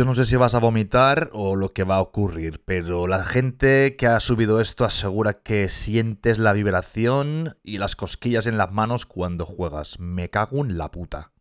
Yo no sé si vas a vomitar o lo que va a ocurrir, pero la gente que ha subido esto asegura que sientes la vibración y las cosquillas en las manos cuando juegas. Me cago en la puta.